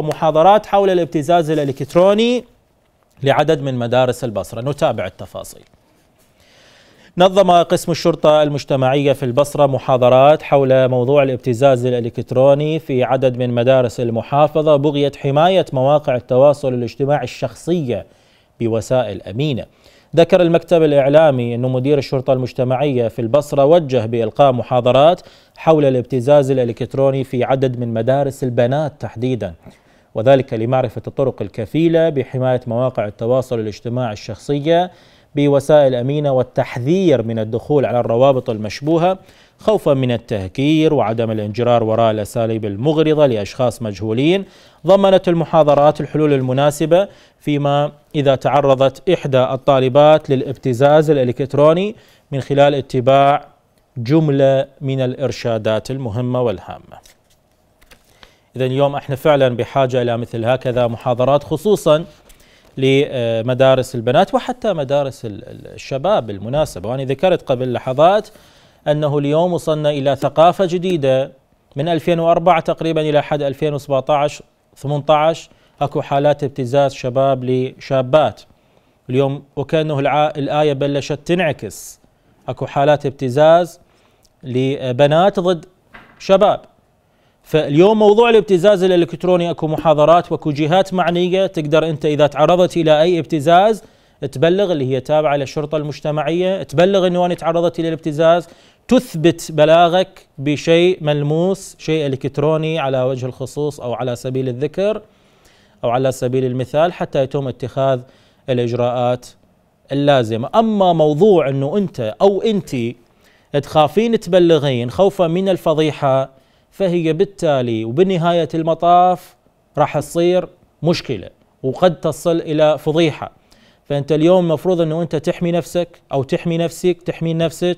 محاضرات حول الابتزاز الالكتروني لعدد من مدارس البصره نتابع التفاصيل نظم قسم الشرطه المجتمعيه في البصره محاضرات حول موضوع الابتزاز الالكتروني في عدد من مدارس المحافظه بغيه حمايه مواقع التواصل الاجتماعي الشخصيه بوسائل امينه ذكر المكتب الإعلامي أن مدير الشرطة المجتمعية في البصرة وجه بإلقاء محاضرات حول الابتزاز الإلكتروني في عدد من مدارس البنات تحديدا وذلك لمعرفة الطرق الكفيلة بحماية مواقع التواصل الاجتماعي الشخصية بوسائل أمينة والتحذير من الدخول على الروابط المشبوهة خوفا من التهكير وعدم الانجرار وراء الأساليب المغرضة لأشخاص مجهولين ضمنت المحاضرات الحلول المناسبة فيما إذا تعرضت إحدى الطالبات للابتزاز الإلكتروني من خلال اتباع جملة من الإرشادات المهمة والهامة إذا اليوم احنا فعلا بحاجة إلى مثل هكذا محاضرات خصوصا لمدارس البنات وحتى مدارس الشباب بالمناسبة وأنا ذكرت قبل لحظات أنه اليوم وصلنا إلى ثقافة جديدة من 2004 تقريبا إلى حد 2017 18 أكو حالات ابتزاز شباب لشابات اليوم وكأنه الآية بلشت تنعكس أكو حالات ابتزاز لبنات ضد شباب فاليوم موضوع الابتزاز الالكتروني اكو محاضرات واكو جهات معنيه تقدر انت اذا تعرضت الى اي ابتزاز تبلغ اللي هي تابعه للشرطه المجتمعيه تبلغ انه انا تعرضت الى الابتزاز تثبت بلاغك بشيء ملموس شيء الكتروني على وجه الخصوص او على سبيل الذكر او على سبيل المثال حتى يتم اتخاذ الاجراءات اللازمه اما موضوع انه انت او انت تخافين تبلغين خوفا من الفضيحه فهي بالتالي وبنهاية المطاف راح تصير مشكلة وقد تصل إلى فضيحة فأنت اليوم المفروض أنه أنت تحمي نفسك أو تحمي نفسك تحمي نفسك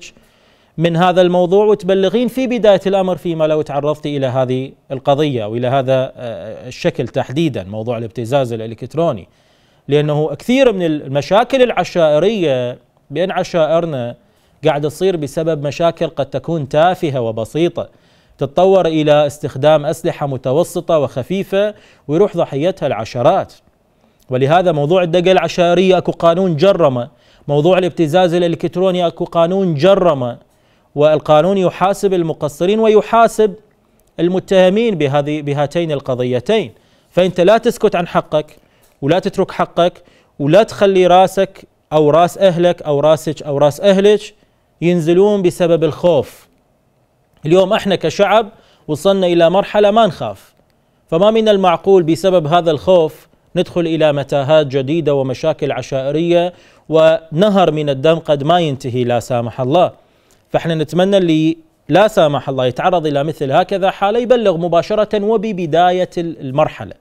من هذا الموضوع وتبلغين في بداية الأمر فيما لو تعرضت إلى هذه القضية وإلى هذا آه، آه، الشكل تحديدا موضوع الابتزاز الإلكتروني لأنه كثير من المشاكل العشائرية بين عشائرنا قاعدة تصير بسبب مشاكل قد تكون تافهة وبسيطة تتطور إلى استخدام أسلحة متوسطة وخفيفة ويروح ضحيتها العشرات ولهذا موضوع الدقة العشائرية أكو قانون جرمة موضوع الابتزاز الإلكتروني أكو قانون جرمة والقانون يحاسب المقصرين ويحاسب المتهمين بهذه بهاتين القضيتين فأنت لا تسكت عن حقك ولا تترك حقك ولا تخلي راسك أو راس أهلك أو راسك أو راس أهلك ينزلون بسبب الخوف اليوم احنا كشعب وصلنا الى مرحله ما نخاف فما من المعقول بسبب هذا الخوف ندخل الى متاهات جديده ومشاكل عشائريه ونهر من الدم قد ما ينتهي لا سامح الله فاحنا نتمنى اللي لا سامح الله يتعرض الى مثل هكذا حاله يبلغ مباشره وببدايه المرحله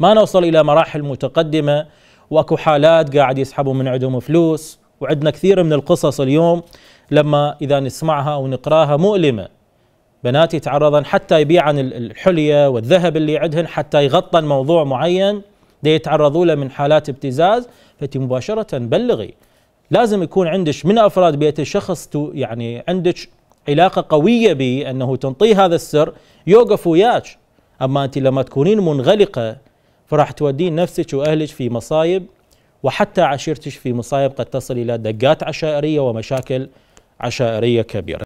ما نوصل الى مراحل متقدمه واكو حالات قاعد يسحبوا من عندهم فلوس وعندنا كثير من القصص اليوم لما اذا نسمعها او نقراها مؤلمه بنات يتعرضن حتى يبيعن الحليه والذهب اللي عندهن حتى يغطن موضوع معين يتعرضوا له من حالات ابتزاز فانت مباشره بلغي لازم يكون عندك من افراد بيت الشخص يعني عندك علاقه قويه به انه تنطي هذا السر يوقف وياك اما انت لما تكونين منغلقه فراح تودين نفسك واهلك في مصايب وحتى عشيرتك في مصايب قد تصل الى دقات عشائريه ومشاكل عشائريه كبيره